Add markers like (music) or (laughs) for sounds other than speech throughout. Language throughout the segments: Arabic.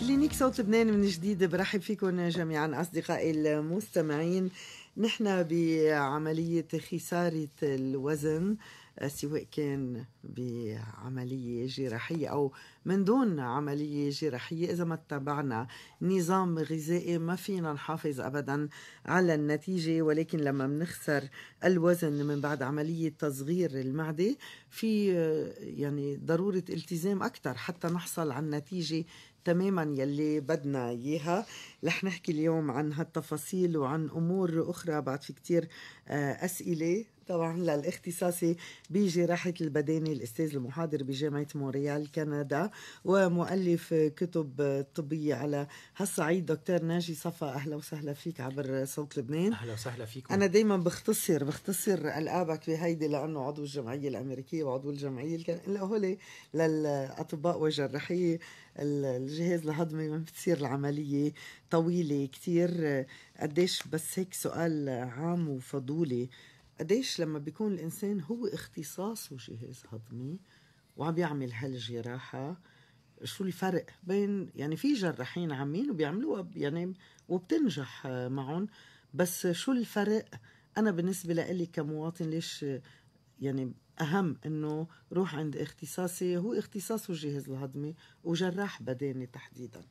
كلينيك صوت لبنان من جديد برحب فيكم جميعا أصدقائي المستمعين نحن بعملية خسارة الوزن سواء كان بعملية جراحية أو من دون عملية جراحية إذا ما اتبعنا نظام غذائي ما فينا نحافظ أبدا على النتيجة ولكن لما بنخسر الوزن من بعد عملية تصغير المعدة في يعني ضرورة التزام أكثر حتى نحصل على النتيجة تماما يلي بدنا اياها رح نحكي اليوم عن هالتفاصيل وعن امور اخرى بعد في كثير آه، اسئله طبعا للاختصاصي بجراحة البدانة الأستاذ المحاضر بجامعة مونريال كندا ومؤلف كتب طبية على هالصعيد دكتور ناجي صفا أهلا وسهلا فيك عبر صوت لبنان أهلا وسهلا فيكم أنا دايما بختصر بختصر ألقابك بهيدي لأنه عضو الجمعية الأمريكية وعضو الجمعية الكن... هول للأطباء والجراحية الجهاز الهضمي ما بتصير العملية طويله كثير قديش بس هيك سؤال عام وفضولي قديش لما بيكون الانسان هو اختصاصه جهاز هضمي وعم يعمل هالجراحه شو الفرق بين يعني في جراحين عامين وبيعملوها يعني وبتنجح معهم بس شو الفرق انا بالنسبه لإلي كمواطن ليش يعني اهم انه روح عند اختصاصي هو اختصاصه الجهاز الهضمي وجراح بداني تحديدا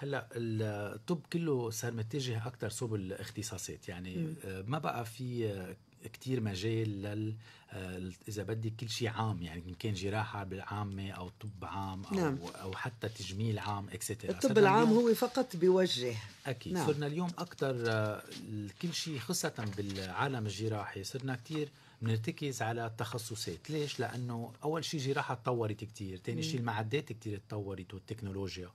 هلا الطب كله صار متجه اكثر صوب الاختصاصات يعني م. آه، ما بقى في آه، كتير مجال لل آه، اذا بدك كل شيء عام يعني ان كان جراحه بالعامه او طب عام او نعم. او حتى تجميل عام اكسترا الطب العام هو فقط بيوجه اكيد نعم. صرنا اليوم اكثر كل شيء خاصه بالعالم الجراحي صرنا كتير بنرتكز على التخصصات ليش لانه اول شيء جراحه تطورت كتير ثاني شيء المعدات كتير تطورت والتكنولوجيا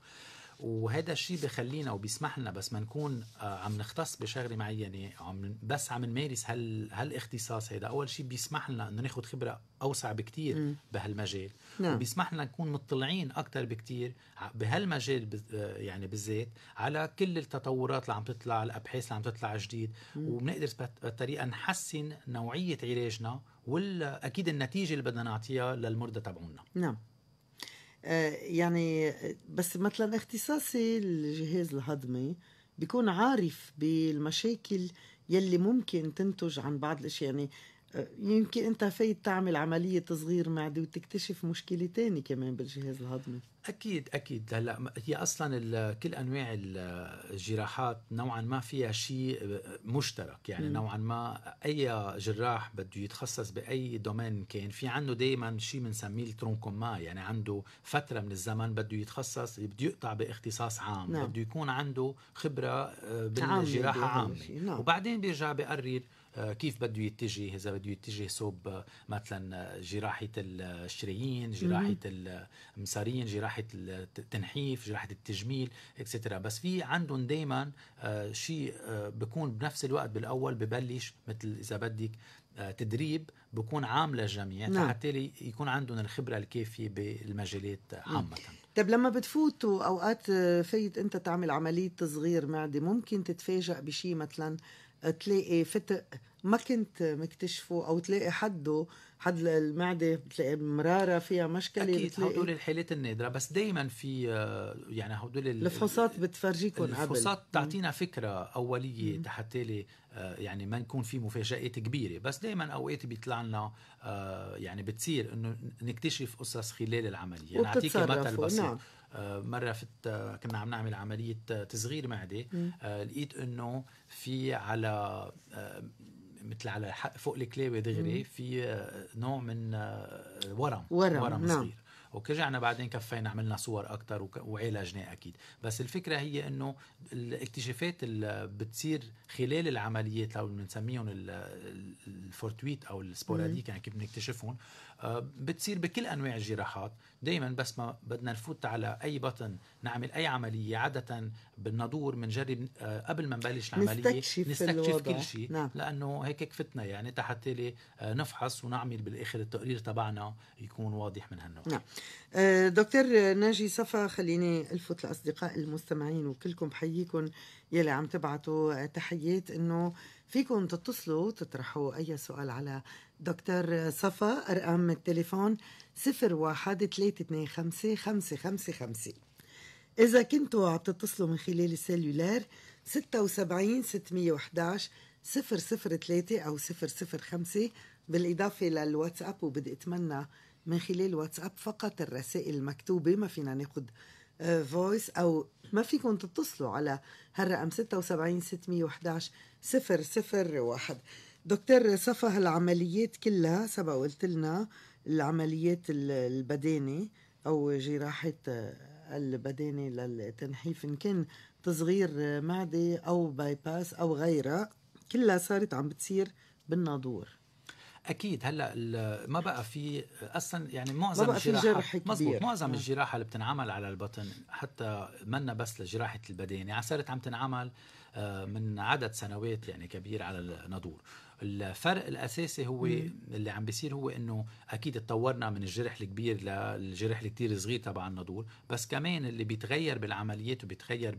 وهذا الشيء بخلينا وبيسمح لنا بس ما نكون آه، عم نختص بشغله معينه عم بس عم نمارس هال هالاختصاص هذا اول شيء بيسمح لنا انه ناخذ خبره اوسع بكثير بهالمجال نعم. وبيسمح لنا نكون مطلعين اكثر بكثير بهالمجال آه، يعني بالذات على كل التطورات اللي عم تطلع الابحاث اللي عم تطلع جديد وبنقدر بطريقه نحسن نوعيه علاجنا واكيد النتيجه اللي بدنا نعطيها للمرضى تبعونا نعم آه، يعني آه، بس مثلا اختصاصي الجهاز الهضمي بيكون عارف بالمشاكل يلي ممكن تنتج عن بعض الاشياء يعني يمكن انت فايت تعمل عمليه تصغير معده وتكتشف مشكله تاني كمان بالجهاز الهضمي اكيد اكيد هلا هي اصلا كل انواع الجراحات نوعا ما فيها شيء آه، مشترك يعني م. نوعا ما اي جراح بده يتخصص باي دومين كان في عنده دائما شيء بنسميه الترونكوما يعني عنده فتره من الزمن بده يتخصص بده يقطع باختصاص عام نعم. بده يكون عنده خبره آه، بالجراحه عامه نعم. وبعدين بيرجع بيقرر آه، كيف بده يتجه اذا بده يتجه صوب آه، مثلا آه، جراحه الشريين جراحه المسارين جراحه التنحيف جراحه التجميل اكسترا بس في عندهم دائما شيء بكون بنفس الوقت بالاول ببلش مثل اذا بدك تدريب بكون عام للجميع يعني نعم. حتى يكون عندهم الخبره الكافيه بالمجالات عامه طيب لما بتفوتوا اوقات فايت انت تعمل عمليه تصغير معده ممكن تتفاجئ بشيء مثلا آه تلاقي فتق ما كنت مكتشفه او تلاقي حده حد المعده بتلاقي مراره فيها مشكله اكيد هدول الحالات النادره بس دائما في آه، يعني هدول الفحوصات بتفرجيكم قبل الفحوصات بتعطينا فكره اوليه حتى آه، يعني ما نكون في مفاجات كبيره بس دائما اوقات بيطلع لنا آه، يعني بتصير انه نكتشف قصص خلال العمليه يعني اعطيك مثل بسيط نعم. مره فت كنا عم نعمل عمليه تصغير معده لقيت انه في على مثل على فوق الكلاوي دغري في آه، نوع من آه، ورم ورم, ورم نعم. صغير وكجعنا بعدين كفينا عملنا صور اكثر وعالجناه اكيد بس الفكره هي انه الاكتشافات اللي بتصير خلال العمليات او بنسميهم الفورتويت او السبوراديك يعني كيف بنكتشفهم آه، بتصير بكل انواع الجراحات دائما بس ما بدنا نفوت على اي بطن نعمل اي عمليه عاده بالنادور بنجرب آه، قبل ما نبلش العمليه نستكشف, نستكشف كل شيء نعم. لانه هيك كفتنا يعني تحت آه، نفحص ونعمل بالاخر التقرير تبعنا يكون واضح من هالنوع نعم دكتور ناجي صفا خليني الفت الاصدقاء المستمعين وكلكم بحييكم يلي عم تبعتوا تحيات انه فيكم تتصلوا تطرحوا أي سؤال على دكتور صفا أرقام التليفون 01 325 555 إذا كنتوا عم تتصلوا من خلال السلولار 76 611 003 أو 005 بالإضافة للواتساب وبدي أتمنى من خلال واتساب فقط الرسائل المكتوبة ما فينا ناخذ فويس آه، او ما فيكم تتصلوا على هالرقم 76 611 001 دكتور صفا هالعمليات كلها سبق قلت لنا العمليات البدانه او جراحه آه، البدانه للتنحيف ان كان تصغير معده او باي باس او غيرها كلها صارت عم بتصير بالناظور اكيد هلا ما بقى في اصلا يعني معظم ما بقى في جرح كبير. مزبوط معظم آه. الجراحه اللي بتنعمل على البطن حتى منا بس لجراحه البدين يعني صارت عم تنعمل آه، من عدد سنوات يعني كبير على النادور الفرق الاساسي هو اللي عم بيصير هو انه اكيد تطورنا من الجرح الكبير للجرح الكتير صغير تبع النادور بس كمان اللي بيتغير بالعمليات وبيتغير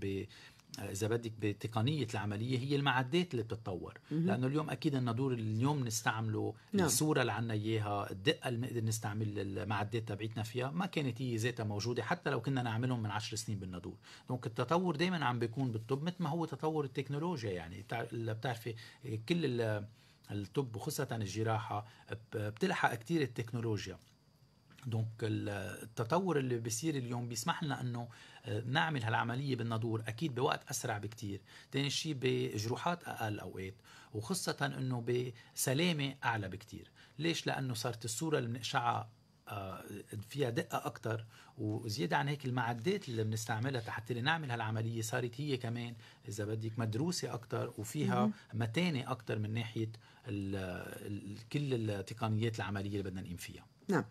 اذا بدك بتقنيه العمليه هي المعدات اللي بتتطور لانه اليوم اكيد النادور اليوم نستعمله نعم. الصوره اللي عنا اياها الدقه اللي بنقدر نستعمل المعدات تبعيتنا فيها ما كانت هي ذاتها موجوده حتى لو كنا نعملهم من عشر سنين بالنادور دونك التطور دائما عم بيكون بالطب مثل ما هو تطور التكنولوجيا يعني بتعرفي كل الطب وخاصه الجراحه بتلحق كثير التكنولوجيا دونك التطور اللي بيصير اليوم بيسمح لنا انه آه، نعمل هالعملية بالنادور أكيد بوقت أسرع بكتير تاني شيء بجروحات أقل أوقات وخاصة أنه بسلامة أعلى بكتير ليش؟ لأنه صارت الصورة اللي بنقشعها آه، فيها دقة أكتر وزيادة عن هيك المعدات اللي بنستعملها حتى نعمل هالعملية صارت هي كمان إذا بدك مدروسة أكتر وفيها متانة أكتر من ناحية الـ الـ كل التقنيات العملية اللي بدنا نقيم فيها نعم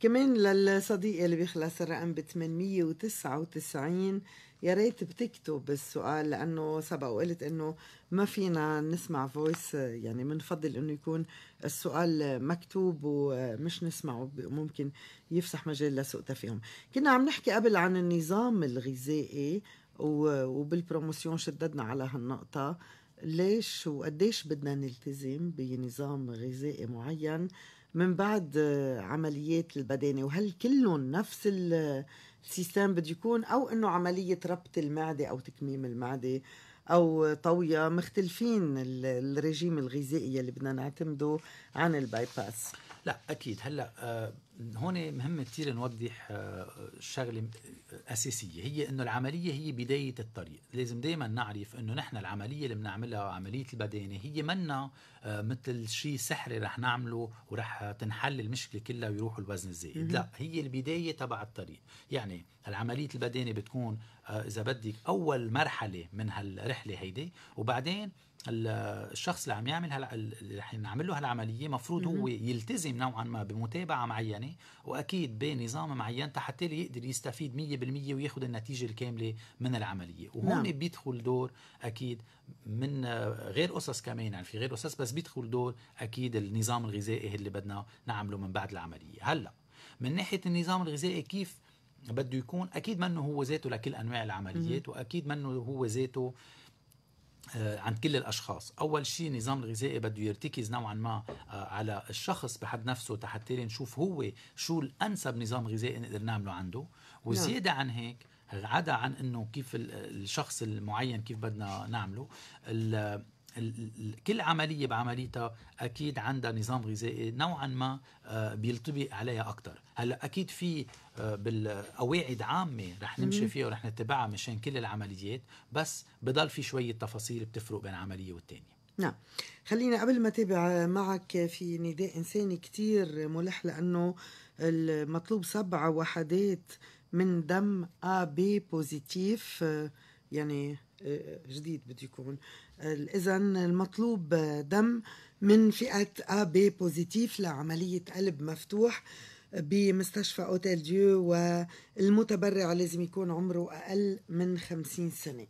كمان للصديقة اللي بيخلص الرقم ب 899 يا ريت بتكتب السؤال لانه سبق وقلت انه ما فينا نسمع فويس يعني بنفضل انه يكون السؤال مكتوب ومش نسمعه ممكن يفسح مجال لسوء تفاهم كنا عم نحكي قبل عن النظام الغذائي وبالبروموسيون شددنا على هالنقطه ليش وقديش بدنا نلتزم بنظام غذائي معين آه من بعد آه، عمليات البدانه وهل كلهم نفس آه، السيستم بده يكون او انه عمليه ربط المعده او تكميم المعده او طويه مختلفين الرجيم الغذائي اللي بدنا نعتمده عن الباي باس لا اكيد هلا آه، هون مهم كثير نوضح آه، شغله آه، اساسيه هي انه العمليه هي بدايه الطريق، لازم دائما نعرف انه نحن العمليه اللي بنعملها عمليه البدانه هي منا آه، مثل شيء سحري رح نعمله ورح تنحل المشكله كلها ويروح الوزن الزائد، لا هي البدايه تبع الطريق، يعني العمليه البدانه بتكون اذا بدك اول مرحله من هالرحله هيدي وبعدين الشخص اللي عم يعمل هلا اللي رح نعمل له هالعمليه مفروض هو يلتزم نوعا ما بمتابعه معينه واكيد بنظام معين حتى يقدر يستفيد 100% وياخذ النتيجه الكامله من العمليه وهون نعم. بيدخل دور اكيد من غير قصص كمان يعني في غير قصص بس بيدخل دور اكيد النظام الغذائي اللي بدنا نعمله من بعد العمليه هلا من ناحيه النظام الغذائي كيف بده يكون اكيد منه هو ذاته لكل انواع العمليات واكيد منه هو ذاته آه، عند كل الاشخاص اول شيء النظام الغذائي بده يرتكز نوعا ما آه، على الشخص بحد نفسه تحت نشوف هو شو الانسب نظام غذائي نقدر نعمله عنده وزياده نعم. عن هيك عدا عن انه كيف الشخص المعين كيف بدنا نعمله كل عملية بعمليتها أكيد عندها نظام غذائي نوعا ما آه، بيلطبق عليها أكثر هلا أكيد في آه، بالقواعد عامة رح نمشي فيها ورح نتبعها مشان كل العمليات بس بضل في شوية تفاصيل بتفرق بين عملية والتانية نعم خلينا قبل ما تابع آه، معك في نداء إنساني كتير ملح لأنه المطلوب سبع وحدات من دم ا بي بوزيتيف يعني جديد بده يكون إذا المطلوب دم من فئة ا بي بوزيتيف لعملية قلب مفتوح بمستشفى أوتيل ديو والمتبرع لازم يكون عمره أقل من 50 سنة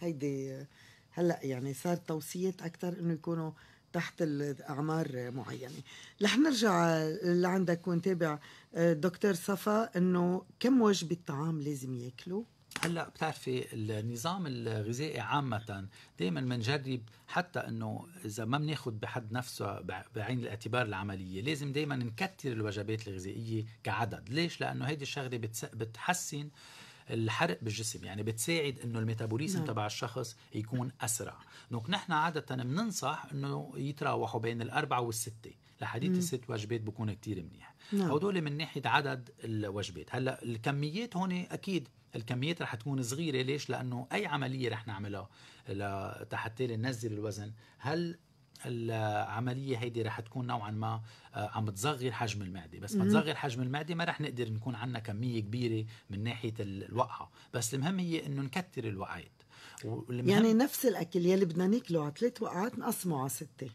هيدي هلا يعني صار توصية أكثر إنه يكونوا تحت الأعمار معينة رح نرجع لعندك ونتابع آه، دكتور صفا إنه كم وجبة طعام لازم ياكلوا هلا بتعرفي النظام الغذائي عامة دائما بنجرب حتى انه اذا ما بناخذ بحد نفسه بعين الاعتبار العملية لازم دائما نكتر الوجبات الغذائية كعدد، ليش؟ لأنه هيدي الشغلة بتحسن الحرق بالجسم يعني بتساعد انه الميتابوليزم نعم. تبع الشخص يكون اسرع دونك نحن عاده بننصح انه يتراوحوا بين الاربعه والسته لحديت الست وجبات بكون كتير منيح نعم. هدول من ناحيه عدد الوجبات هلا الكميات هون اكيد الكميات رح تكون صغيره ليش لانه اي عمليه رح نعملها لحتى ننزل الوزن هل العملية هيدي رح تكون نوعا ما آه، عم تصغر حجم المعدة بس ما تصغر حجم المعدة ما رح نقدر نكون عندنا كمية كبيرة من ناحية الوقعة بس المهم هي انه نكتر الوقعات يعني نفس الاكل يلي بدنا ناكله على ثلاث وقعات نقسمه على سته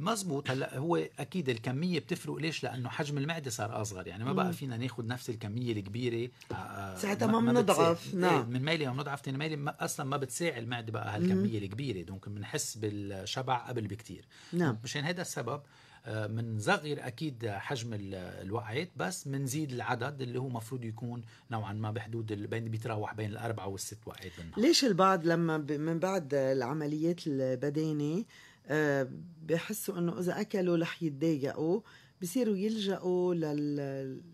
مزبوط هلا هو اكيد الكميه بتفرق ليش لانه حجم المعده صار اصغر يعني ما بقى فينا ناخذ نفس الكميه الكبيره آه، آه، ساعتها ما بنضعف نعم من ميله ما بنضعف ثاني نعم. إيه، ميله اصلا ما بتساعد المعده بقى هالكميه الكبيره دونك بنحس بالشبع قبل بكتير نعم مشان هذا السبب آه، منصغر اكيد حجم الوقعات بس منزيد العدد اللي هو مفروض يكون نوعا ما بحدود بين بيتراوح بين الاربعه والست وقعات بالنهار ليش البعض لما من بعد العمليات البدانه آه، بحسوا انه اذا اكلوا رح يتضايقوا بصيروا يلجأوا لل...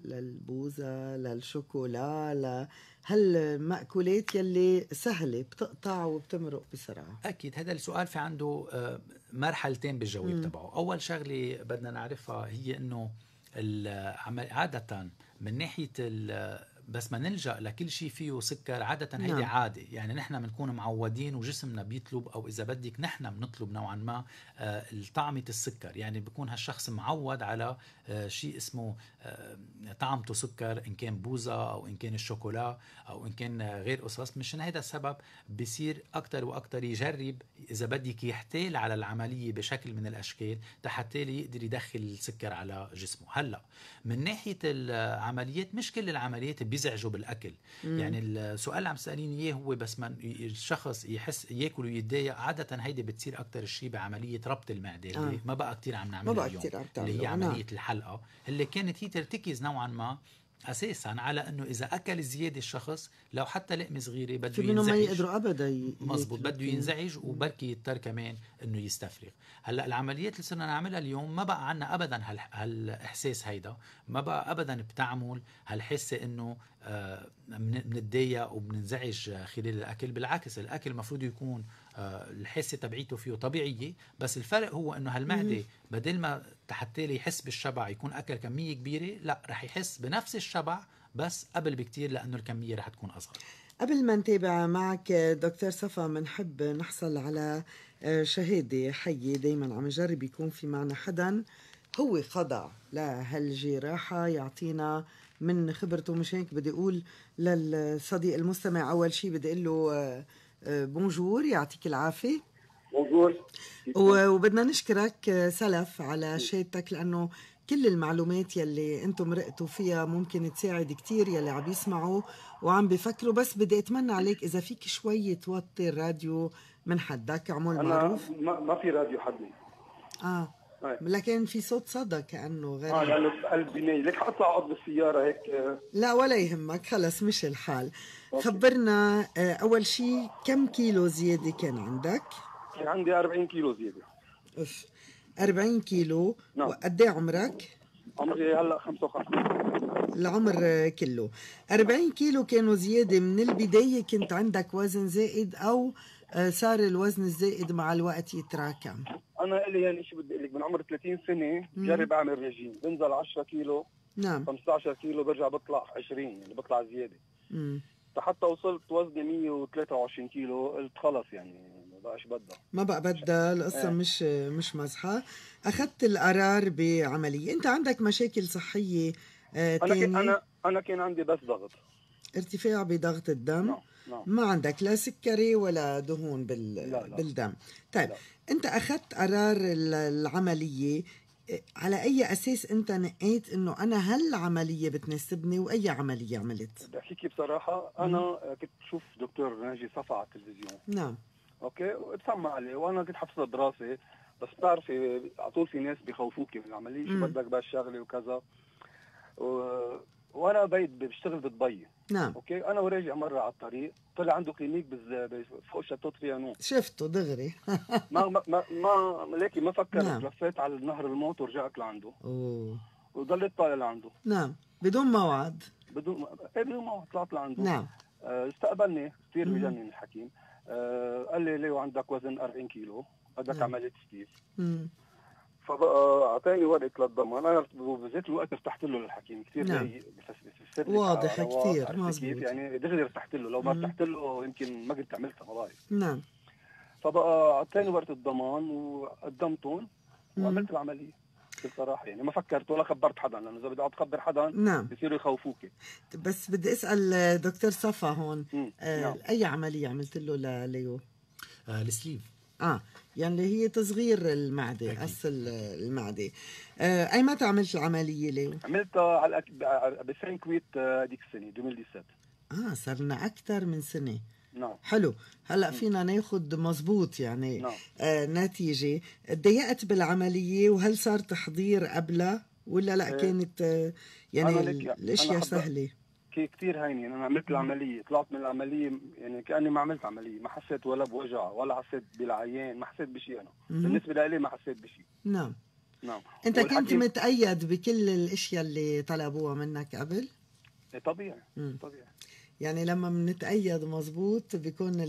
للبوزة للشوكولا لهالمأكولات يلي سهلة بتقطع وبتمرق بسرعة أكيد هذا السؤال في عنده آه، مرحلتين بالجواب تبعه أول شغلة بدنا نعرفها هي أنه عادة من ناحية بس ما نلجا لكل شيء فيه سكر عاده هيدي نعم. عاده يعني نحن بنكون معودين وجسمنا بيطلب او اذا بدك نحن بنطلب نوعا ما آه، طعمه السكر يعني بيكون هالشخص معود على آه، شيء اسمه آه، طعمته سكر ان كان بوزه او ان كان الشوكولا او ان كان غير قصص مشان هذا السبب بصير اكثر واكثر يجرب اذا بدك يحتال على العمليه بشكل من الاشكال حتى يقدر يدخل السكر على جسمه هلا من ناحيه العمليات مش كل العمليات بيزعجوا بالاكل مم. يعني السؤال اللي عم تساليني اياه هو بس من الشخص يحس ياكل ويتضايق عاده هيدي بتصير اكثر شيء بعمليه ربط المعده اللي آه. ما بقى كثير عم نعملها اليوم كتير عم اللي هي عمليه نعم. الحلقه اللي كانت هي ترتكز نوعا ما اساسا على انه اذا اكل زياده الشخص لو حتى لقمه صغيره بده ينزعج ما يقدروا ابدا مزبوط بده ينزعج وبركي يضطر كمان انه يستفرغ هلا العمليات اللي صرنا نعملها اليوم ما بقى عنا ابدا هالاحساس هيدا ما بقى ابدا بتعمل هالحسه انه آه، بنتضايق وبننزعج خلال الاكل بالعكس الاكل المفروض يكون آه، الحاسه تبعيته فيه طبيعيه بس الفرق هو انه هالمعده بدل ما حتى يحس بالشبع يكون اكل كميه كبيره لا رح يحس بنفس الشبع بس قبل بكتير لانه الكميه رح تكون اصغر قبل ما نتابع معك دكتور صفا بنحب نحصل على آه، شهاده حيه دائما عم نجرب يكون في معنا حدا هو خضع لهالجراحه يعطينا من خبرته مش هيك بدي اقول للصديق المستمع اول شيء بدي اقول له آه، آه، بونجور يعطيك العافية بونجور وبدنا نشكرك آه، سلف على شهادتك لأنه كل المعلومات يلي انتم رقتوا فيها ممكن تساعد كثير يلي عم يسمعوا وعم بفكروا بس بدي اتمنى عليك اذا فيك شوي توطي الراديو من حدك اعمل معروف ما, ما في راديو حدي اه أيه. لكن في صوت صدى كانه غريب اه لانه بقلب بناية لك حطلع اقعد بالسياره هيك آه. لا ولا يهمك خلص مش الحال أوكي. خبرنا آه، اول شيء كم كيلو زياده كان عندك؟ كان عندي 40 كيلو زياده اوف 40 كيلو نعم وقد ايه عمرك؟ عمري هلا 55 العمر كله 40 كيلو كانوا زيادة من البداية كنت عندك وزن زائد أو صار آه، الوزن الزائد مع الوقت يتراكم انا لي يعني شو بدي اقول لك من عمر 30 سنه بجرب اعمل رجيم بنزل 10 كيلو نعم 15 كيلو برجع بطلع 20 يعني بطلع زياده امم حتى وصلت وزني 123 كيلو قلت خلص يعني ما بقاش بدها ما بقى بدها القصة آه. مش مش مزحة أخذت القرار بعملية أنت عندك مشاكل صحية آه أنا كان أنا أنا كان عندي بس ضغط ارتفاع بضغط الدم نعم. نعم. ما عندك لا سكري ولا دهون بال... لا لا. بالدم طيب لا. انت اخذت قرار العمليه على اي اساس انت نقيت انه انا هالعمليه بتناسبني واي عمليه عملت؟ بدي احكيكي بصراحه انا مم. كنت شوف دكتور ناجي صفا على التلفزيون نعم اوكي وبسمع عليه وانا كنت حافظ الدراسه بس بتعرفي على طول في ناس بخوفوك من العمليه شو بدك بهالشغله وكذا وانا بيت بشتغل بدبي نعم اوكي انا وراجع مره على الطريق طلع عنده كلينيك بز... فوق شاتو تريانون شفته دغري (laughs) ما ما ما, ليكي لكن ما فكرت نعم. لفيت على نهر الموت ورجعت لعنده اوه وضليت طالع لعنده نعم بدون موعد بدون ايه بدون موعد طلعت لعنده نعم آه، استقبلني كثير بجنن الحكيم آه، قال لي ليه عندك وزن 40 كيلو بدك نعم. عمليه ستيف فبقى اعطاني ورقه للضمان انا بذات الوقت ارتحت له للحكيم كثير نعم. واضح كثير مظبوط يعني دغري ارتحت له لو ما ارتحت له يمكن ما كنت عملتها وظائف نعم فبقى اعطاني ورقه الضمان وقدمتهم وعملت العمليه بصراحه يعني ما فكرت ولا خبرت حدا لانه اذا بدي اقعد اخبر حدا نعم بصيروا يخوفوك بس بدي اسال دكتور صفا هون آه نعم. اي عمليه عملت له لليو؟ آه السليف اه يعني هي تصغير المعده قص المعده آه اي متى عملت العمليه ليه؟ عملتها على بسنه كويت آه، هذيك السنه 2017 اه صار لنا اكثر من سنه نعم حلو هلا فينا ناخذ مزبوط يعني نعم. آه نتيجه تضايقت بالعمليه وهل صار تحضير قبلها ولا لا آه، كانت آه يعني الاشياء سهله كثير هينه انا عملت العمليه طلعت من العمليه يعني كاني ما عملت عمليه ما حسيت ولا بوجع ولا حسيت بالعيان ما حسيت بشيء انا مم. بالنسبه لي ما حسيت بشيء نعم نعم انت كنت متايد بكل الاشياء اللي طلبوها منك قبل إيه، طبيعي مم. طبيعي يعني لما بنتأيد مزبوط بيكون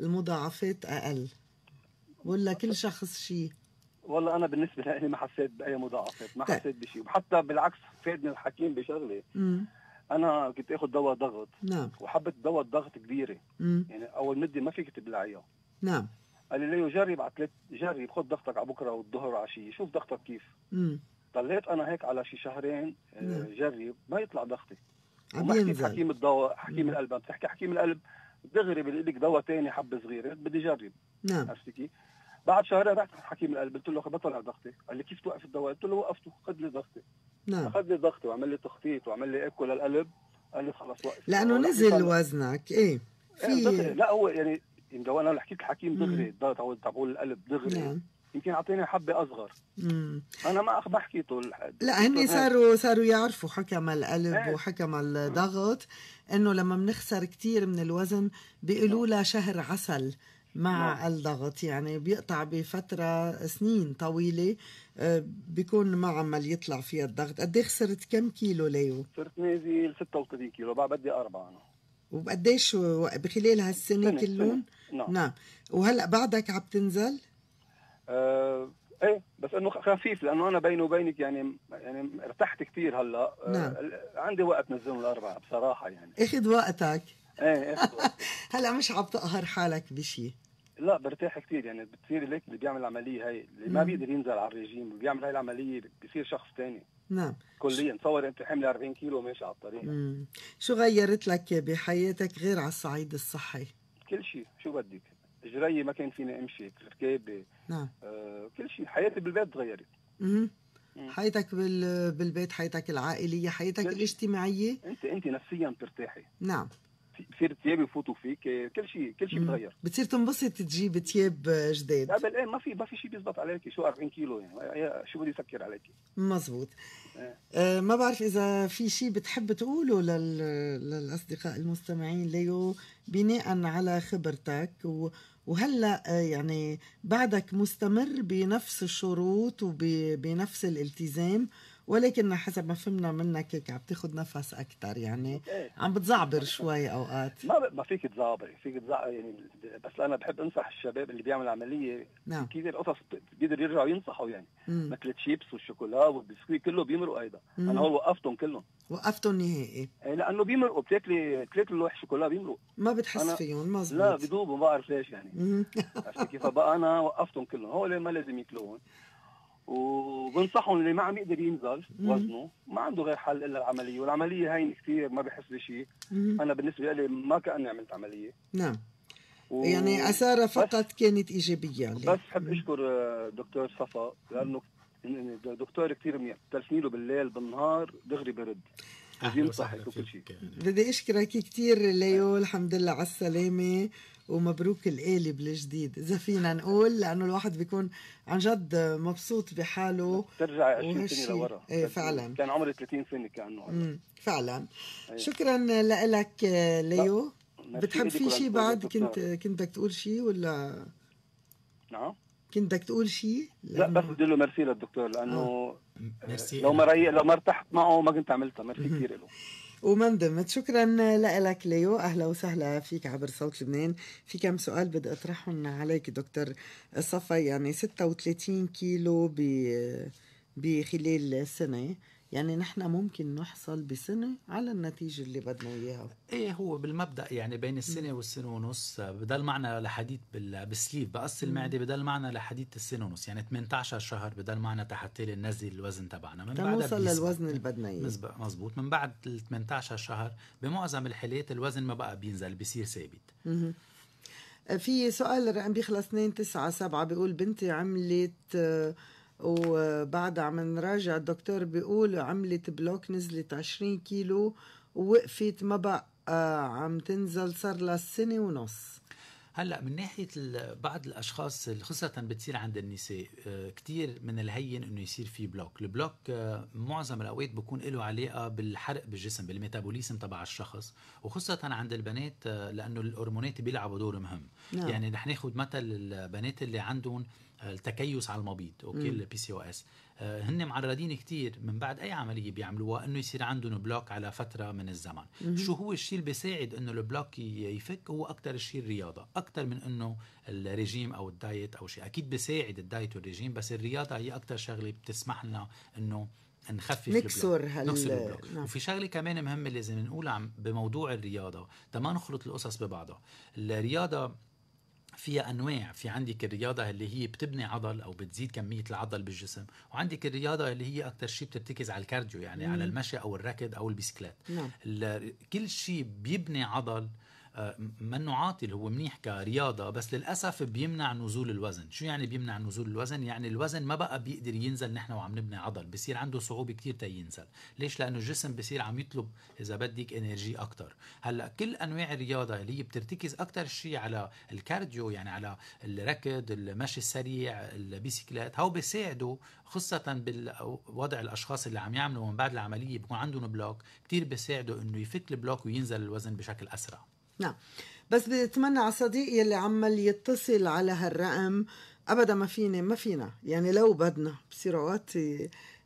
المضاعفات أقل ولا كل شخص شيء والله انا بالنسبه لي ما حسيت باي مضاعفات ما طيب. حسيت بشيء وحتى بالعكس فادني الحكيم بشغله انا كنت اخذ دواء ضغط نعم وحبه دواء ضغط كبيره مم. يعني اول مده ما فيك تبلعيها نعم قال لي جرب على ثلاث جرب خذ ضغطك على بكره والظهر وعشيه شوف ضغطك كيف مم. طلعت انا هيك على شي شهرين آه، نعم. جرب ما يطلع ضغطي عم حكيت حكيم الدواء حكيم نعم. القلب عم تحكي حكيم القلب دغري بيقول لك دواء ثاني حبه صغيره بدي جرب نعم عرفتي كيف؟ بعد شهرين رحت حكيم القلب قلت له بطلع ضغطي قال لي كيف توقف الدواء قلت له وقفته خذ لي ضغطي نعم اخذ لي ضغطي وعمل لي تخطيط وعمل لي ايكو للقلب قال لي خلص وقف لانه نزل وزنك ايه, إيه، في إيه لا هو يعني لو انا حكيت الحكيم دغري الضغط تبع القلب دغري نعم. يمكن اعطيني حبه اصغر مم. انا ما ما حكيته لا هن صاروا صاروا يعرفوا حكم القلب ايه. وحكم الضغط آه. انه لما بنخسر كثير من الوزن بيقولوا آه. لها شهر عسل مع نعم. الضغط يعني بيقطع بفترة سنين طويلة آه، بيكون ما عمل يطلع فيها الضغط قد إيه خسرت كم كيلو ليو؟ صرت نازل 36 كيلو بقى بدي أربعة أنا وبقديش بخلال هالسنة كلهم؟ نعم نعم وهلأ بعدك عم تنزل؟ أه ايه بس انه خفيف لانه انا بيني وبينك يعني يعني ارتحت كثير هلا آه، نعم. عندي وقت نزلهم الاربعه بصراحه يعني اخذ وقتك ايه, إيه، (laughs) هلا مش عم تقهر حالك بشيء لا برتاح كثير يعني بتصير ليك اللي بيعمل العمليه هي اللي ما بيقدر ينزل على الرجيم وبيعمل بيعمل هاي العمليه بيصير شخص ثاني نعم كليا تصور انت حمل 40 كيلو ماشي على الطريق مم. شو غيرت لك بحياتك غير على الصعيد الصحي؟ كل شيء شو بدك اجري ما كان فيني امشي ركابه نعم آه كل شيء حياتي بالبيت تغيرت اها حياتك بال... بالبيت حياتك العائليه حياتك الاجتماعيه انت انت نفسيا بترتاحي نعم بتصير الثياب يفوتوا فيك كل شيء كل شيء بتغير بتصير تنبسط تجيب ثياب آه، جداد لا ايه ما في ما في شيء بيزبط عليك شو 40 كيلو يعني إيه، شو بده يسكر عليك مزبوط آه. آه ما بعرف اذا في شيء بتحب تقوله لل... للاصدقاء المستمعين ليو بناء على خبرتك و... وهلا آه، يعني بعدك مستمر بنفس الشروط وبنفس الالتزام ولكن حسب ما فهمنا منك هيك عم تاخذ نفس اكثر يعني إيه. عم بتزعبر شوي اوقات ما ما فيك تزعبري فيك تزعبر يعني بس انا بحب انصح الشباب اللي بيعمل عمليه نعم كثير القصص بيقدروا يرجعوا ينصحوا يعني مم. مثل الشيبس والشوكولا والبسكويت كله بيمرقوا ايضا مم. انا هو وقفتهم كلهم وقفتهم نهائي اي لانه بيمرقوا بتاكلي ثلاث لوح شوكولا بيمرقوا ما بتحس فيهم مزبوط لا بيذوبوا ما بعرف ليش يعني عرفتي كيف بقى انا وقفتهم كلهم هو ما لازم ياكلوهم وبنصحهم اللي ما عم يقدر ينزل وزنه ما عنده غير حل الا العمليه والعمليه هاي كثير ما بحس بشيء انا بالنسبه لي ما كاني عملت عمليه نعم و... يعني اثارها فقط كانت ايجابيه لي. بس بحب اشكر آه، دكتور صفا لانه دكتور كثير منيح بتلفني له بالليل بالنهار دغري برد اهلا وسهلا بدي اشكرك كثير ليو الحمد لله على السلامه ومبروك القالب الجديد اذا فينا نقول لانه الواحد بيكون عن جد مبسوط بحاله ترجع 20 سنه لورا ايه فعلا كان عمري 30 سنه كانه فعلا ايه. شكرا لك ليو بتحب في شيء بعد كنت كنت بدك تقول شيء ولا نعم كنت بدك تقول شيء؟ لا بس بدي له ميرسي للدكتور لانه آه. ميرسي لو ما لو ما ارتحت معه ما كنت عملتها ميرسي كثير له وما ندمت شكرا لك ليو اهلا وسهلا فيك عبر صوت لبنان في كم سؤال بدي اطرحهم عليك دكتور صفا يعني 36 كيلو ب بخلال سنه يعني نحن ممكن نحصل بسنة على النتيجة اللي بدنا إياها إيه هو بالمبدأ يعني بين السنة والسنة ونص بدل معنا لحديد بالسليف بقص المعدة بدل معنا لحديد السنة ونص يعني 18 شهر بدل معنا تحتى ننزل الوزن تبعنا من بعد نوصل للوزن اللي بدنا إياه مزبوط من بعد ال 18 شهر بمعظم الحالات الوزن ما بقى بينزل بصير ثابت في سؤال رقم بيخلص 2 9 7 بيقول بنتي عملت وبعد عم نراجع الدكتور بيقول عملت بلوك نزلت 20 كيلو ووقفت ما بقى آه، عم تنزل صار لها سنه ونص هلا من ناحيه بعض الاشخاص خاصه بتصير عند النساء آه، كثير من الهين انه يصير في بلوك البلوك آه، معظم الاوقات بكون له علاقه بالحرق بالجسم بالميتابوليزم تبع الشخص وخاصه عند البنات آه، لانه الهرمونات بيلعبوا دور مهم نعم. يعني رح ناخذ مثل البنات اللي عندهم التكيس على المبيض اوكي البي سي او اس آه، هن معرضين كتير من بعد اي عمليه بيعملوها انه يصير عندهم بلوك على فتره من الزمن مم. شو هو الشيء اللي بيساعد انه البلوك يفك هو اكثر شيء الرياضه اكثر من انه الرجيم او الدايت او شيء اكيد بيساعد الدايت والرجيم بس الرياضه هي اكثر شغله بتسمح لنا انه نخفف نكسر هال... نكسر البلوك نعم. وفي شغله كمان مهمه لازم نقولها بموضوع الرياضه تما نخلط القصص ببعضها الرياضه فيها انواع في عندك الرياضه اللي هي بتبني عضل او بتزيد كميه العضل بالجسم وعندك الرياضه اللي هي اكثر شيء بترتكز على الكارديو يعني مم. على المشي او الركض او البيسكليت نعم. كل شيء بيبني عضل آه، منه عاطل هو منيح كرياضه بس للاسف بيمنع نزول الوزن شو يعني بيمنع نزول الوزن يعني الوزن ما بقى بيقدر ينزل نحن وعم نبني عضل بصير عنده صعوبه كثير ينزل ليش لانه الجسم بصير عم يطلب اذا بدك انرجي اكثر هلا كل انواع الرياضه اللي هي بترتكز اكثر شيء على الكارديو يعني على الركض المشي السريع البيسيكلات هو بيساعدوا خاصه بالوضع الاشخاص اللي عم يعملوا من بعد العمليه بيكون عندهم بلوك كثير بيساعدوا انه يفك البلوك وينزل الوزن بشكل اسرع نعم بس بدي اتمنى على صديقي يلي عمال يتصل على هالرقم ابدا ما فيني ما فينا يعني لو بدنا بصير اوقات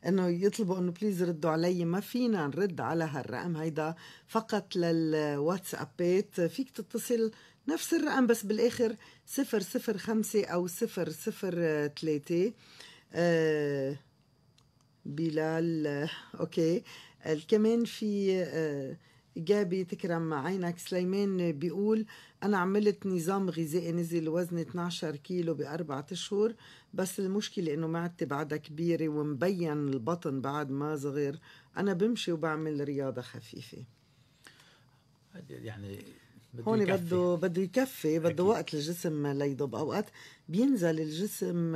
انه يطلبوا انه بليز ردوا علي ما فينا نرد على هالرقم هيدا فقط للواتسابات فيك تتصل نفس الرقم بس بالاخر 005 او 003 آه بلال آه، اوكي كمان في آه جابي تكرم عينك سليمان بيقول أنا عملت نظام غذائي نزل وزن 12 كيلو بأربعة أشهر بس المشكلة إنه معدتي بعدها كبيرة ومبين البطن بعد ما صغير أنا بمشي وبعمل رياضة خفيفة يعني بده هون بده بده يكفي بده وقت الجسم ليضب اوقات بينزل الجسم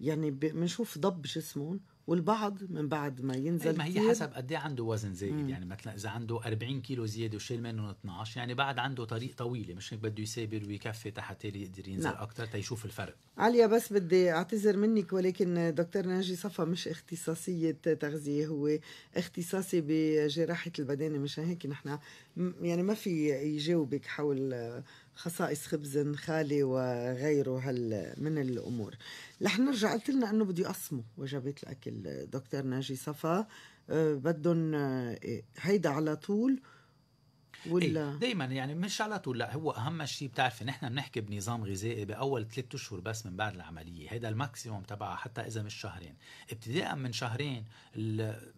يعني بنشوف ضب جسمهم والبعض من بعد ما إيه، ينزل ما هي حسب قد ايه عنده وزن زايد مم. يعني مثلا اذا عنده 40 كيلو زياده وشال منهم 12 يعني بعد عنده طريق طويله مش هيك بده يسابر ويكفي تحت يقدر ينزل نعم. اكثر تيشوف الفرق عليا بس بدي اعتذر منك ولكن دكتور ناجي صفا مش اختصاصيه تغذيه هو اختصاصي بجراحه البدانه مشان هيك نحن يعني ما في يجاوبك حول خصائص خبز خالي وغيره هل من الامور رح نرجع قلت لنا انه بده يقسموا وجبات الاكل دكتور ناجي صفا آه، بدهم آه، إيه، هيدا على طول إيه، ولا إيه دايما يعني مش على طول لا هو اهم شيء بتعرفي نحن بنحكي بنظام غذائي باول ثلاث اشهر بس من بعد العمليه هذا الماكسيموم تبعها حتى اذا مش شهرين ابتداء من شهرين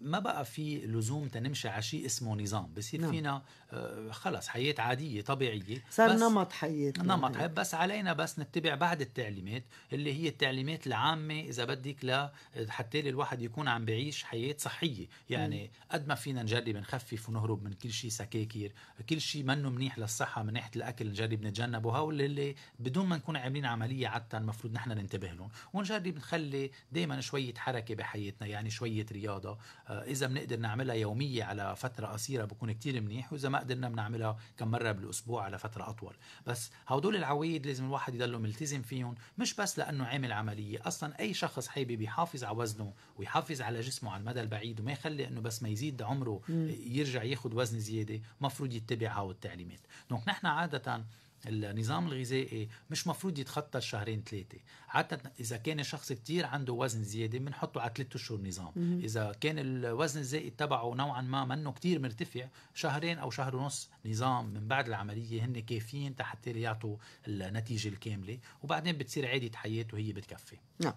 ما بقى في لزوم تنمشي على شيء اسمه نظام بصير نعم. فينا آه، خلص حياه عاديه طبيعيه صار نمط حياه نمط حياه نعم. بس علينا بس نتبع بعض التعليمات اللي هي التعليمات العامه اذا بدك لا حتى الواحد يكون عم بعيش حياه صحيه يعني نعم. قد ما فينا نجرب نخفف ونهرب من كل شيء سكاكير كل شيء منه منيح للصحه من ناحيه الاكل نجرب نتجنبه هول اللي بدون ما نكون عاملين عمليه عاده المفروض نحن ننتبه لهم ونجرب نخلي دائما شويه حركه بحياتنا يعني شويه رياضه آه، اذا بنقدر نعملها يوميه على فتره قصيره بكون كتير منيح واذا ما قدرنا بنعملها كم مره بالاسبوع على فتره اطول بس هدول العوايد لازم الواحد يضل ملتزم فيهم مش بس لانه عامل عمليه اصلا اي شخص حابب يحافظ على وزنه ويحافظ على جسمه على المدى البعيد وما يخلي انه بس ما يزيد عمره يرجع ياخذ وزن زياده مفروض يتبعها والتعليمات دونك نحن عادة النظام الغذائي مش مفروض يتخطى الشهرين ثلاثة عادة إذا كان الشخص كتير عنده وزن زيادة بنحطه على ثلاثة أشهر نظام مم. إذا كان الوزن الزائد تبعه نوعا ما منه كتير مرتفع شهرين أو شهر ونص نظام من بعد العملية هن كافيين حتى يعطوا النتيجة الكاملة وبعدين بتصير عادة حياته وهي بتكفي نعم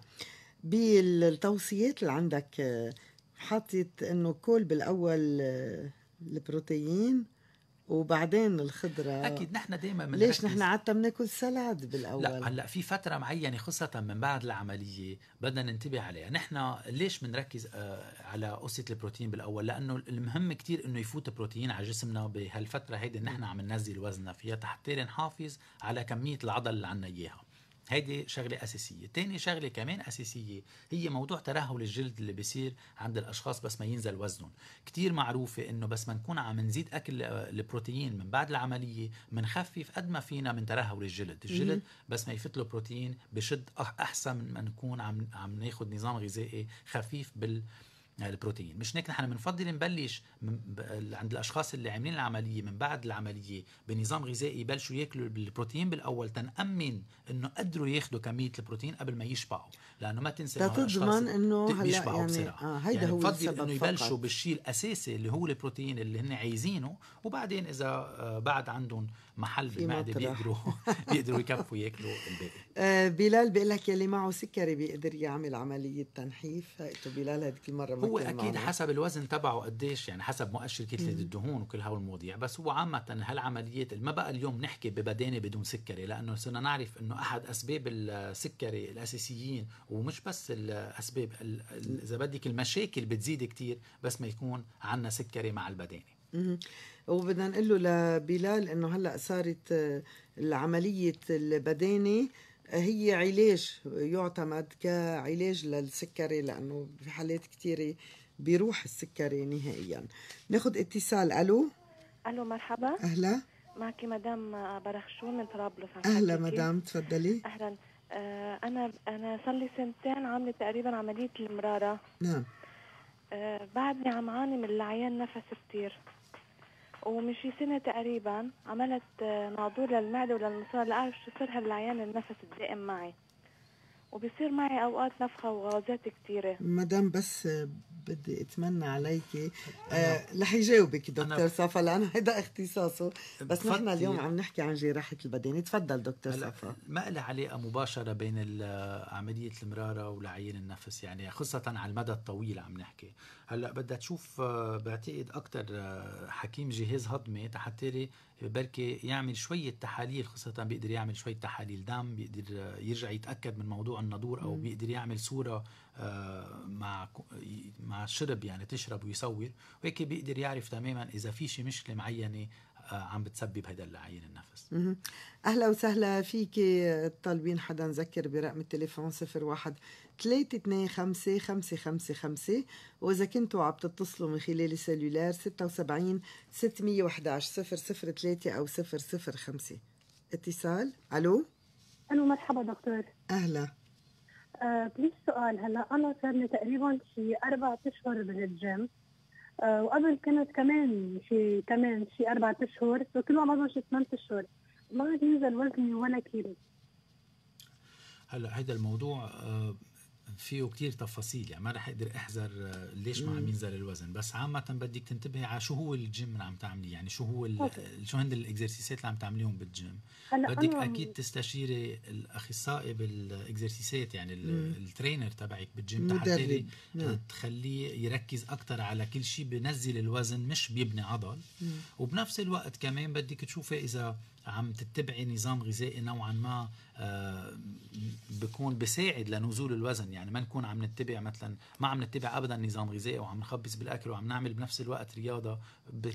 بالتوصيات اللي عندك حطيت انه كل بالاول البروتين وبعدين الخضره اكيد نحن دائما بنركز ليش نحن حتى بناكل سلاد بالاول لا هلا في فتره معينه خاصه من بعد العمليه بدنا ننتبه عليها نحن ليش بنركز آه، على قصه البروتين بالاول لانه المهم كتير انه يفوت بروتين على جسمنا بهالفتره هيدي نحن عم ننزل وزننا فيها تحتالي نحافظ على كميه العضل اللي عنا اياها هيدي شغلة أساسية تاني شغلة كمان أساسية هي موضوع ترهل الجلد اللي بيصير عند الأشخاص بس ما ينزل وزنهم كتير معروفة إنه بس ما نكون عم نزيد أكل البروتين من بعد العملية منخفف قد ما فينا من ترهل الجلد الجلد بس ما يفت له بروتين بشد أحسن من ما نكون عم عم ناخد نظام غذائي خفيف بال البروتين مش هيك نحن بنفضل نبلش عند الاشخاص اللي عاملين العمليه من بعد العمليه بنظام غذائي يبلشوا ياكلوا البروتين بالاول تنأمن انه قدروا ياخذوا كميه البروتين قبل ما يشبعوا لانه ما تنسى تضمن انه هلا يعني آه هيدا يعني هو السبب انه يبلشوا بالشيء الاساسي اللي هو البروتين اللي هن عايزينه وبعدين اذا آه، بعد عندهم محل بالمعده بيقدروا (laughs) بيقدروا يكفوا ياكلوا الباقي آه، بلال بيقول لك يلي معه سكري بيقدر يعمل عمليه تنحيف فقته بلال هذيك المره ما هو اكيد معه. حسب الوزن تبعه قديش يعني حسب مؤشر كتله الدهون وكل هالمواضيع بس هو عامه هالعمليات ما بقى اليوم نحكي ببدانه بدون سكري لانه صرنا نعرف انه احد اسباب السكري الاساسيين ومش بس الاسباب اذا بدك المشاكل بتزيد كتير بس ما يكون عندنا سكري مع البدانه وبدنا نقول له لبلال انه هلا صارت آه، العمليه البدانه هي علاج يعتمد كعلاج للسكري لانه في حالات كثيره بيروح السكري نهائيا ناخذ اتصال الو الو مرحبا اهلا معك مدام برخشون من طرابلس اهلا مدام تفضلي اهلا آه، انا انا صار لي سنتين عامله تقريبا عمليه المراره نعم آه، بعدني عم عاني من العيان نفس كثير ومن شي سنة تقريبا عملت ناضول آه، للمعدة وللمصارى لا أعرف شو سر هالعيان النفس الدائم معي وبصير معي اوقات نفخه وغازات كثيره مدام بس بدي اتمنى عليكي آه، رح يجاوبك دكتور صفا لانه (laughs) هيدا اختصاصه بس نحن اليوم عم نحكي عن جراحه البدن تفضل دكتور صفا ما لها علاقه مباشره بين عمليه المراره والعيين النفس يعني خاصه على المدى الطويل عم نحكي هلا بدها تشوف آه، بعتقد اكثر آه، حكيم جهاز هضمي حتى بركي يعمل شوية تحاليل خاصة بيقدر يعمل شوية تحاليل دم بيقدر يرجع يتأكد من موضوع النادور أو مم. بيقدر يعمل صورة آه، مع مع الشرب يعني تشرب ويصور وهيك بيقدر يعرف تماما إذا في شي مشكلة معينة عم بتسبب هذا العين النفس اهلا وسهلا فيك طالبين حدا نذكر برقم التليفون 01 325 555 واذا كنتوا عم تتصلوا من خلال السلولار 76 611 003 او 005 اتصال الو الو مرحبا دكتور اهلا آه بليز سؤال هلا انا صار لي تقريبا شي اربع اشهر بالجيم آه، وقبل كانت كمان شي كمان شي أربعة أشهر وكل مضى شي ثمان أشهر ما عاد ينزل وزني ولا كيلو هلا هيدا الموضوع آه، فيه كتير تفاصيل يعني ما رح اقدر احذر آه، ليش ما عم ينزل الوزن بس عامه بدك تنتبهي على شو هو الجيم اللي عم تعمليه يعني شو هو شو هن الاكزرسيسات اللي عم تعمليهم بالجيم بدك اكيد تستشيري الاخصائي بالاكزرسيسات يعني الترينر تبعك بالجيم حتى نعم. تخليه يركز اكثر على كل شيء بنزل الوزن مش بيبني عضل وبنفس الوقت كمان بدك تشوفي اذا عم تتبعي نظام غذائي نوعا ما آه، بكون بساعد لنزول الوزن يعني ما نكون عم نتبع مثلا ما عم نتبع ابدا نظام غذائي وعم نخبز بالاكل وعم نعمل بنفس الوقت رياضه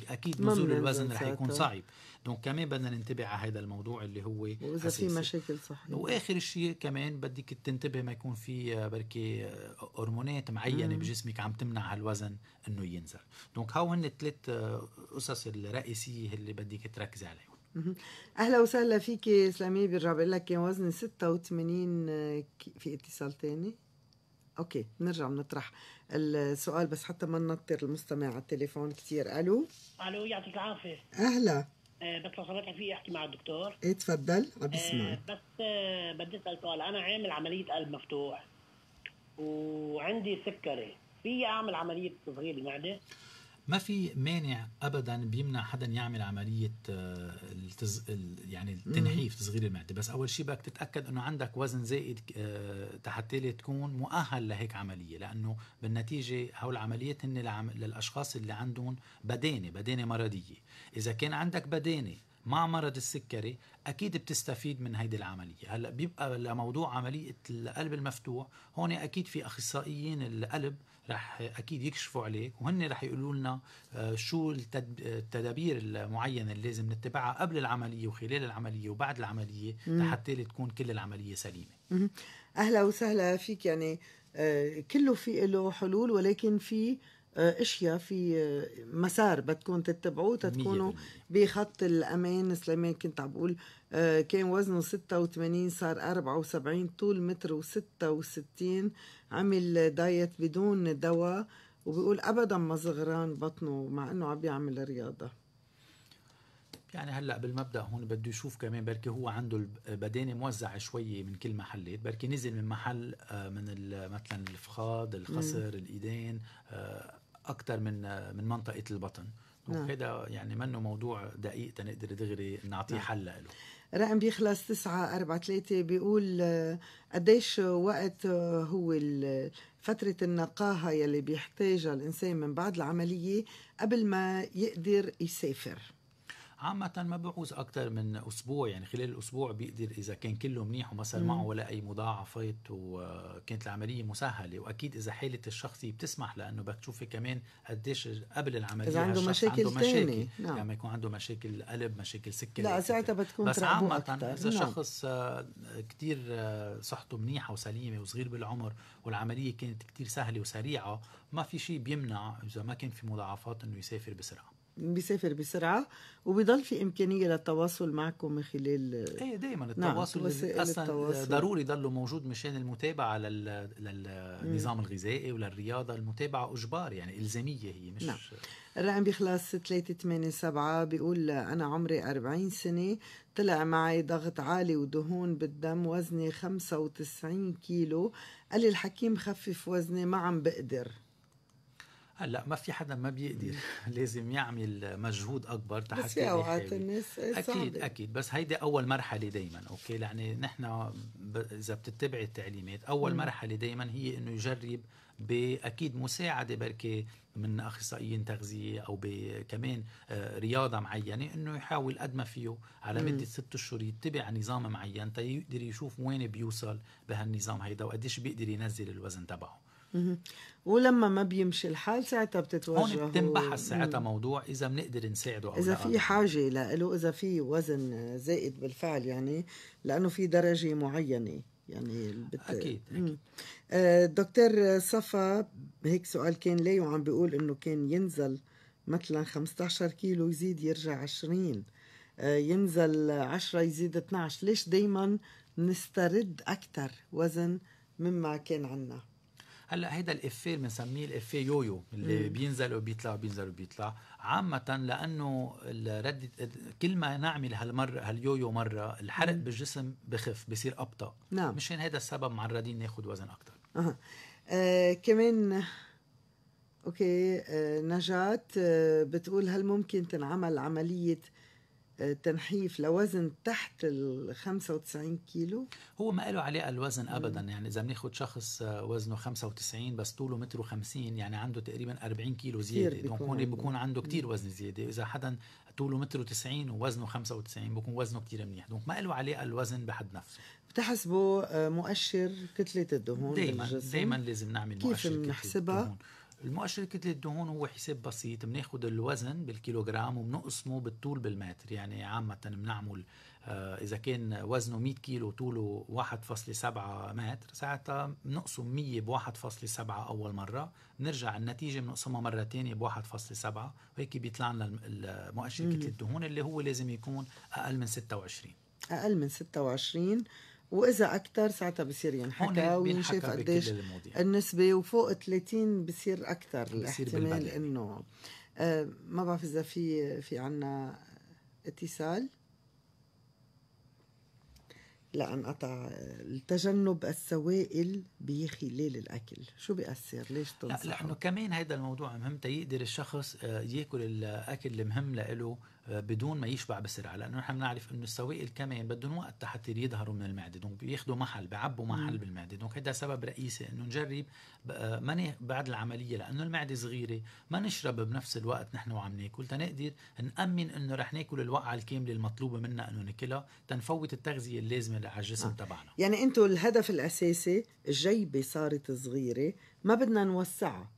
اكيد نزول الوزن رح يكون صعب دونك كمان بدنا ننتبه على هذا الموضوع اللي هو واذا في مشاكل صحيه واخر شيء كمان بدك تنتبه ما يكون في بركي هرمونات معينه بجسمك عم تمنع هالوزن انه ينزل دونك هاو هن الثلاث قصص الرئيسيه اللي بدك تركزي عليهم اهلا وسهلا فيكي سلامية برجع بقول لك كان وزني 86 في اتصال تاني اوكي بنرجع بنطرح السؤال بس حتى ما ننطر المستمع على التليفون كثير الو الو يعطيك العافيه اهلا آه، بس لو سمحت في احكي مع الدكتور إيه، اتفضل عم بسمعك آه، بس آه، بدي اسال سؤال انا عامل عمليه قلب مفتوح وعندي سكري في اعمل عمليه تصغير المعده ما في مانع ابدا بيمنع حدا يعمل عمليه آه، التز... يعني التنحيف تصغير المعده بس اول شيء بدك تتاكد انه عندك وزن زائد آه، تحت تكون مؤهل لهيك عمليه لانه بالنتيجه هول العمليات هن للاشخاص اللي عندهم بدانه بدانه مرضيه اذا كان عندك بدانه مع مرض السكري اكيد بتستفيد من هيدي العمليه هلا بيبقى لموضوع عمليه القلب المفتوح هون اكيد في اخصائيين القلب رح اكيد يكشفوا عليك وهن رح يقولوا لنا آه، شو التدابير المعينه اللي لازم نتبعها قبل العمليه وخلال العمليه وبعد العمليه لحتى تكون كل العمليه سليمه اهلا وسهلا فيك يعني آه، كله في له حلول ولكن في آه، اشياء في آه، مسار بدكم تتبعوه تتكونوا بخط الامان سليمان كنت عم بقول آه، كان وزنه 86 صار 74 طول متر و66 عمل دايت بدون دواء وبيقول ابدا ما صغران بطنه مع انه عم بيعمل رياضه يعني هلا بالمبدا هون بده يشوف كمان بركي هو عنده البدانه موزعه شوي من كل محلات بركي نزل من محل من مثلا الفخاد الخصر الايدين اكثر من من منطقه البطن نعم. وهذا يعني منه موضوع دقيق تنقدر دغري نعطيه نعم. حل له رقم بيخلص 9 4 3 بيقول قديش وقت هو فترة النقاهة يلي بيحتاجها الإنسان من بعد العملية قبل ما يقدر يسافر عامة ما بيعوز أكثر من أسبوع يعني خلال الأسبوع بيقدر إذا كان كله منيح وما صار معه ولا أي مضاعفات وكانت العملية مسهلة وأكيد إذا حالة الشخص بتسمح لأنه بدك تشوفي كمان قديش قبل العملية إذا عنده مشاكل عنده مشاكل تاني. نعم. يعني يكون عنده مشاكل قلب مشاكل سكر لا إيه ساعتها بتكون بس عامة إذا نعم. شخص آه، كتير آه، صحته منيحة وسليمة وصغير بالعمر والعملية كانت كتير سهلة وسريعة ما في شيء بيمنع إذا ما كان في مضاعفات إنه يسافر بسرعة بيسافر بسرعه وبيضل في امكانيه للتواصل معكم من خلال ايه دائما نعم، التواصل نعم. اصلا التواصل. ضروري يضلوا موجود مشان المتابعه لل... للنظام الغذائي وللرياضه المتابعه اجبار يعني الزاميه هي مش نعم. الرقم بيخلص 387 بيقول انا عمري 40 سنه طلع معي ضغط عالي ودهون بالدم وزني 95 كيلو قال لي الحكيم خفف وزني ما عم بقدر هلا ما في حدا ما بيقدر (laughs) لازم يعمل مجهود اكبر تحت بس اوقات الناس اكيد اكيد بس هيدي اول مرحله دائما اوكي يعني نحن اذا بتتبعي التعليمات اول مم. مرحله دائما هي انه يجرب باكيد مساعده بركي من اخصائيين تغذيه او كمان آه، رياضه معينه انه يحاول قد ما فيه على مده ست اشهر يتبع نظام معين تا يقدر يشوف وين بيوصل بهالنظام هيدا وقديش بيقدر ينزل الوزن تبعه ولما ما بيمشي الحال ساعتها بتتوجه هون بتنبحث ساعتها موضوع اذا بنقدر نساعده او اذا لا. في حاجه له اذا في وزن زائد بالفعل يعني لانه في درجه معينه يعني بت... اكيد, أكيد. آه، دكتور صفا هيك سؤال كان لي وعم بيقول انه كان ينزل مثلا 15 كيلو يزيد يرجع 20 آه، ينزل 10 يزيد 12 ليش دايما نسترد اكثر وزن مما كان عندنا هلا هيدا الافيه بنسميه الافيه يويو اللي مم. بينزل وبيطلع وبينزل وبيطلع عامه لانه ردة كل ما نعمل هالمره هاليويو مره الحرق مم. بالجسم بخف بصير ابطا نعم مشان هيدا السبب معرضين ناخذ وزن اكثر أه. آه كمان اوكي آه نجاة آه بتقول هل ممكن تنعمل عملية تنحيف لوزن تحت ال 95 كيلو هو ما له علاقه الوزن ابدا مم. يعني اذا بناخذ شخص وزنه 95 بس طوله متر و50 يعني عنده تقريبا 40 كيلو زياده دونك هون بكون عنده كثير وزن زياده اذا حدا طوله متر و90 ووزنه 95 بكون وزنه كثير منيح دونك ما له علاقه الوزن بحد نفسه بتحسبه آه، مؤشر كتله الدهون دائما دائما لازم نعمل كيف مؤشر كتله الدهون المؤشر كتلة الدهون هو حساب بسيط بناخد الوزن بالكيلوغرام وبنقسمه بالطول بالمتر يعني عامة بنعمل آه، إذا كان وزنه 100 كيلو طوله 1.7 متر ساعتها بنقسم 100 ب 1.7 أول مرة بنرجع النتيجة بنقسمها مرة تانية ب 1.7 وهيك بيطلع لنا المؤشر كتلة الدهون اللي هو لازم يكون أقل من 26 أقل من 26 واذا اكثر ساعتها بصير ينحكى ونشوف قديش النسبه وفوق 30 بصير اكثر الاحتمال انه آه، ما بعرف اذا في في عنا اتصال لا انقطع تجنب السوائل بخلال الاكل شو بيأثر ليش تنصح لا لانه كمان هذا الموضوع مهم تيقدر الشخص آه، ياكل الاكل المهم لإله بدون ما يشبع بسرعه لانه نحن بنعرف انه السوائل الكمان بدهم وقت حتى يظهروا من المعده دونك بياخذوا محل بيعبوا محل بالمعده دونك هذا سبب رئيسي انه نجرب آه، ما بعد العمليه لانه المعده صغيره ما نشرب بنفس الوقت نحن وعم ناكل تنقدر نامن انه رح ناكل الوقعه الكامله المطلوبه منا انه ناكلها تنفوت التغذيه اللازمه على الجسم آه. تبعنا يعني انتم الهدف الاساسي الجيبه صارت صغيره ما بدنا نوسعها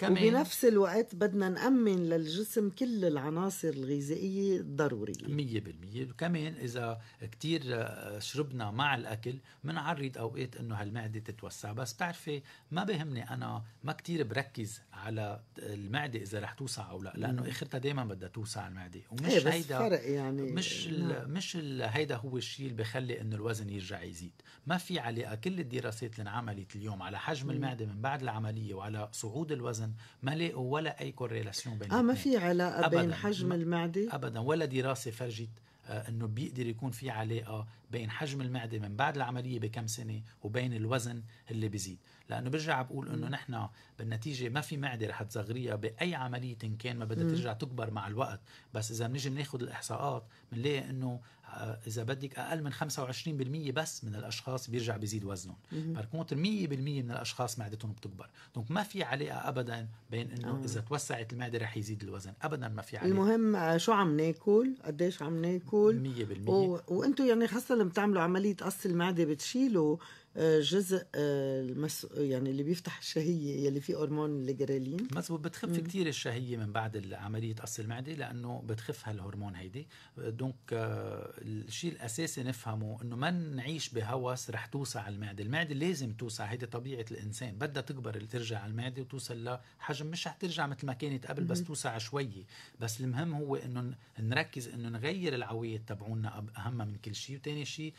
كمان وبنفس الوقت بدنا نأمن للجسم كل العناصر الغذائية الضرورية مية بالمية وكمان إذا كتير آه، شربنا مع الأكل منعرض أوقات أنه هالمعدة تتوسع بس بتعرفي ما بهمني أنا ما كتير بركز على المعدة إذا رح توسع أو لا لأنه آخرتها دايما بدها توسع المعدة ومش ايه هيدا فرق يعني مش ال نعم. مش ال هيدا هو الشيء اللي بخلي أنه الوزن يرجع يزيد ما في علاقة كل الدراسات اللي انعملت اليوم على حجم المعدة من بعد العملية وعلى صعود الوزن الوزن ما لقوا ولا اي كورليشن بين اه ما في علاقه أبداً بين حجم المعده ابدا ولا دراسه فرجت آه، انه بيقدر يكون في علاقه بين حجم المعده من بعد العمليه بكم سنه وبين الوزن اللي بيزيد لانه برجع بقول انه نحن بالنتيجه ما في معده رح تصغريها باي عمليه إن كان ما بدها ترجع تكبر مع الوقت بس اذا بنيجي بناخذ الاحصاءات بنلاقي انه آه، اذا بدك اقل من 25% بس من الاشخاص بيرجع بيزيد وزنهم باركونتر 100% من الاشخاص معدتهم بتكبر دونك ما في علاقه ابدا بين انه آه. اذا توسعت المعده رح يزيد الوزن ابدا ما في علاقه المهم آه، شو عم ناكل قديش عم ناكل 100% و... وانتم يعني خاصه لما بتعملوا عمليه قص المعده بتشيلوا آه، جزء آه، المس... يعني اللي بيفتح الشهيه يلي فيه هرمون الجرالين مزبوط بتخف كثير الشهيه من بعد عمليه قص المعده لانه بتخف هالهرمون هيدي دونك آه، الشيء الاساسي نفهمه انه ما نعيش بهوس رح توسع المعده، المعده لازم توسع هيدي طبيعه الانسان، بدها تكبر ترجع المعده وتوصل لحجم مش رح ترجع مثل ما كانت قبل بس توسع شوي، بس المهم هو انه نركز انه نغير العويد تبعونا اهم من كل شيء، وثاني شيء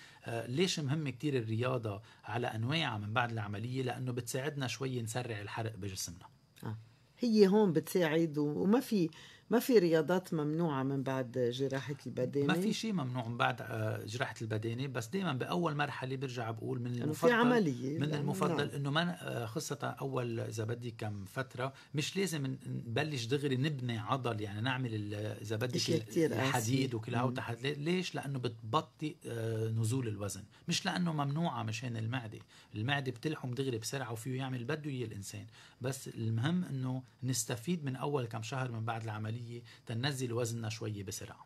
ليش مهم كثير الرياضه على انواعها من بعد العمليه لانه بتساعدنا شوي نسرع الحرق بجسمنا آه. هي هون بتساعد وما في ما في رياضات ممنوعة من بعد جراحة البدانة ما في شيء ممنوع من بعد آه، جراحة البدانة بس دائما بأول مرحلة برجع بقول من يعني المفضل في عملية من يعني المفضل نعم. إنه ما آه، خاصة أول إذا بدي كم فترة مش لازم نبلش دغري نبني عضل يعني نعمل إذا بدي الحديد وكل هالتحديد ليش؟ لأنه بتبطئ آه، نزول الوزن مش لأنه ممنوعة مشان المعدة المعدة بتلحم دغري بسرعة وفيه يعمل بده إياه الإنسان بس المهم إنه نستفيد من أول كم شهر من بعد العملية العربية تنزل وزننا شوي بسرعة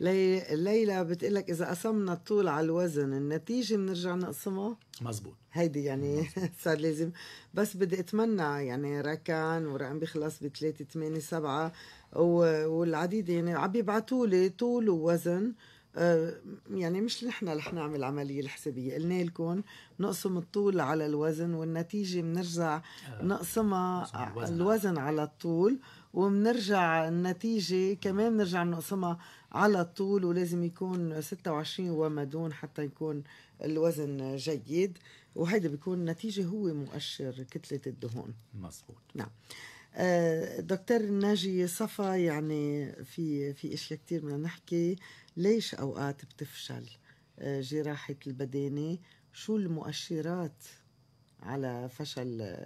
ليلى بتقول لك اذا قسمنا الطول على الوزن النتيجه بنرجع نقسمها مزبوط هيدي يعني (laughs) صار لازم بس بدي اتمنى يعني ركان ورقم بيخلص ب 3 8 7 والعديد يعني عم يبعثوا لي طول ووزن آه، يعني مش نحن رح نعمل العملية الحسابية قلنا لكم نقسم الطول على الوزن والنتيجة بنرجع آه، نقسمها الوزن على الطول وبنرجع النتيجة كمان بنرجع نقسمها على الطول ولازم يكون 26 وما دون حتى يكون الوزن جيد وهيدا بيكون النتيجة هو مؤشر كتلة الدهون مزبوط نعم آه، دكتور ناجي صفا يعني في في اشياء كثير بدنا نحكي ليش اوقات بتفشل آه، جراحة البدانة شو المؤشرات على فشل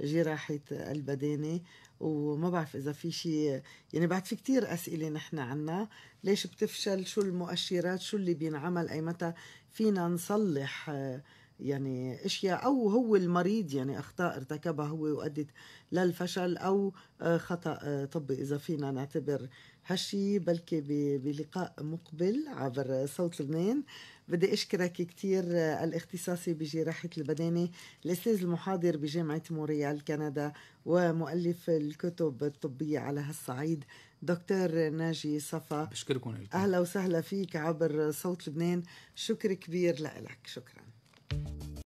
جراحة البدانة وما بعرف اذا في شيء يعني بعد في كتير اسئله نحن عنا ليش بتفشل شو المؤشرات شو اللي بينعمل اي متى فينا نصلح يعني اشياء او هو المريض يعني اخطاء ارتكبها هو وادت للفشل او آه، خطا آه، طبي اذا فينا نعتبر هالشي بلكي بلقاء مقبل عبر صوت لبنان بدي أشكرك كثير آه، الاختصاصي بجراحة البدانة الأستاذ المحاضر بجامعة موريال كندا ومؤلف الكتب الطبية على هالصعيد دكتور ناجي صفا بشكركم أهلا وسهلا فيك عبر صوت لبنان شكر كبير لك شكراً